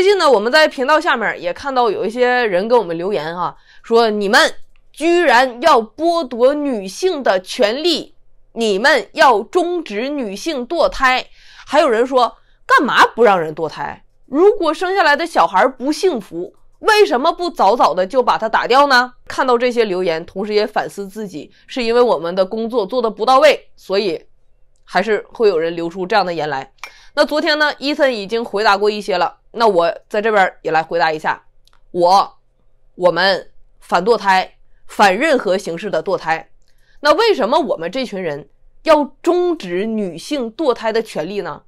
最近呢，我们在频道下面也看到有一些人给我们留言哈，说你们居然要剥夺女性的权利，你们要终止女性堕胎，还有人说干嘛不让人堕胎？如果生下来的小孩不幸福，为什么不早早的就把他打掉呢？看到这些留言，同时也反思自己，是因为我们的工作做的不到位，所以还是会有人流出这样的言来。那昨天呢，伊森已经回答过一些了。那我在这边也来回答一下，我，我们反堕胎，反任何形式的堕胎。那为什么我们这群人要终止女性堕胎的权利呢？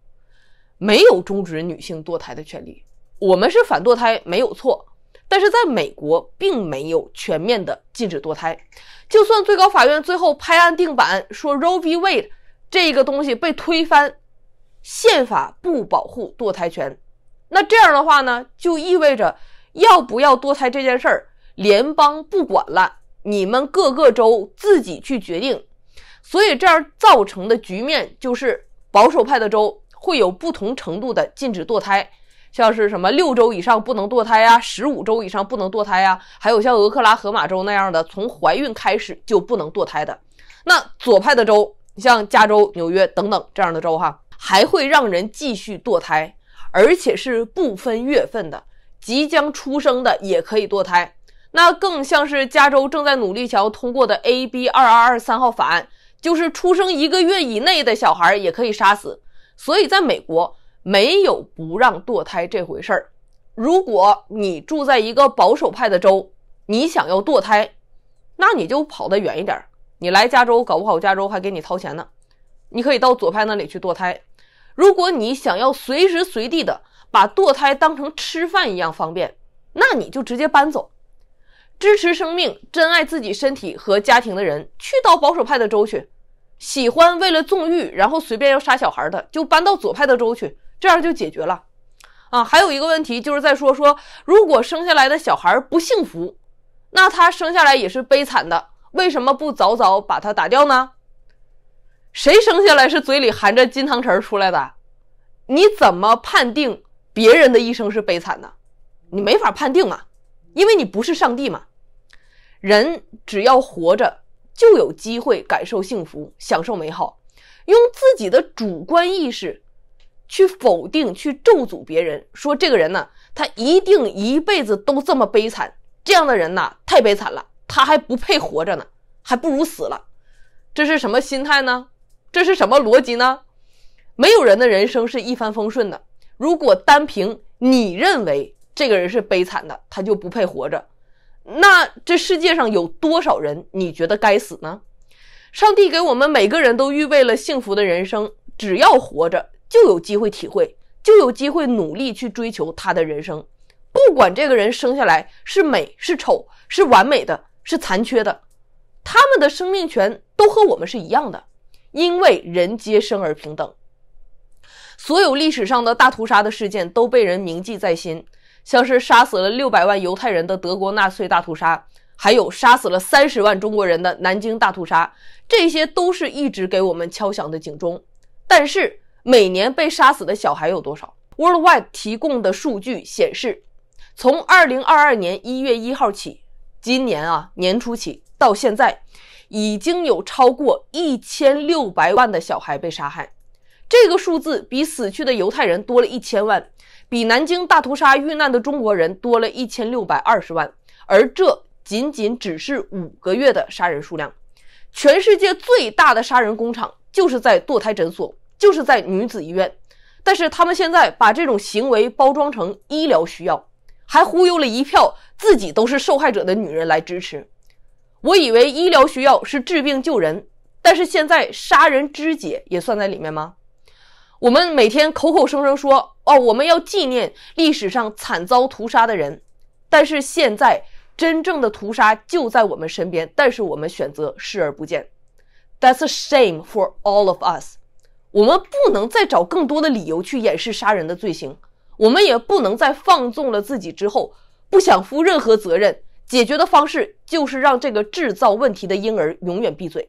没有终止女性堕胎的权利，我们是反堕胎没有错，但是在美国并没有全面的禁止堕胎。就算最高法院最后拍案定板说 Roe v Wade 这个东西被推翻，宪法不保护堕胎权。那这样的话呢，就意味着要不要堕胎这件事儿，联邦不管了，你们各个州自己去决定。所以这样造成的局面就是，保守派的州会有不同程度的禁止堕胎，像是什么六周以上不能堕胎呀，十五周以上不能堕胎呀，还有像俄克拉荷马州那样的，从怀孕开始就不能堕胎的。那左派的州，像加州、纽约等等这样的州哈，还会让人继续堕胎。而且是不分月份的，即将出生的也可以堕胎，那更像是加州正在努力想要通过的 AB 二二二三号法案，就是出生一个月以内的小孩也可以杀死。所以，在美国没有不让堕胎这回事儿。如果你住在一个保守派的州，你想要堕胎，那你就跑得远一点，你来加州搞不好加州还给你掏钱呢。你可以到左派那里去堕胎。如果你想要随时随地的把堕胎当成吃饭一样方便，那你就直接搬走。支持生命、珍爱自己身体和家庭的人，去到保守派的州去；喜欢为了纵欲然后随便要杀小孩的，就搬到左派的州去，这样就解决了。啊，还有一个问题就是在说说，如果生下来的小孩不幸福，那他生下来也是悲惨的，为什么不早早把他打掉呢？谁生下来是嘴里含着金汤匙出来的？你怎么判定别人的一生是悲惨的？你没法判定嘛，因为你不是上帝嘛。人只要活着，就有机会感受幸福，享受美好。用自己的主观意识去否定、去咒诅别人，说这个人呢，他一定一辈子都这么悲惨。这样的人呢，太悲惨了，他还不配活着呢，还不如死了。这是什么心态呢？这是什么逻辑呢？没有人的人生是一帆风顺的。如果单凭你认为这个人是悲惨的，他就不配活着，那这世界上有多少人你觉得该死呢？上帝给我们每个人都预备了幸福的人生，只要活着就有机会体会，就有机会努力去追求他的人生。不管这个人生下来是美是丑是完美的，是残缺的，他们的生命权都和我们是一样的。因为人皆生而平等，所有历史上的大屠杀的事件都被人铭记在心，像是杀死了六百万犹太人的德国纳粹大屠杀，还有杀死了三十万中国人的南京大屠杀，这些都是一直给我们敲响的警钟。但是每年被杀死的小孩有多少？World Wide 提供的数据显示，从二零二二年一月一号起，今年啊年初起到现在。已经有超过一千六百万的小孩被杀害，这个数字比死去的犹太人多了一千万，比南京大屠杀遇难的中国人多了一千六百二十万，而这仅仅只是五个月的杀人数量。全世界最大的杀人工厂就是在堕胎诊所，就是在女子医院，但是他们现在把这种行为包装成医疗需要，还忽悠了一票自己都是受害者的女人来支持。我以为医疗需要是治病救人，但是现在杀人肢解也算在里面吗？我们每天口口声声说哦，我们要纪念历史上惨遭屠杀的人，但是现在真正的屠杀就在我们身边，但是我们选择视而不见。That's a shame for all of us。我们不能再找更多的理由去掩饰杀人的罪行，我们也不能再放纵了自己之后不想负任何责任。解决的方式就是让这个制造问题的婴儿永远闭嘴。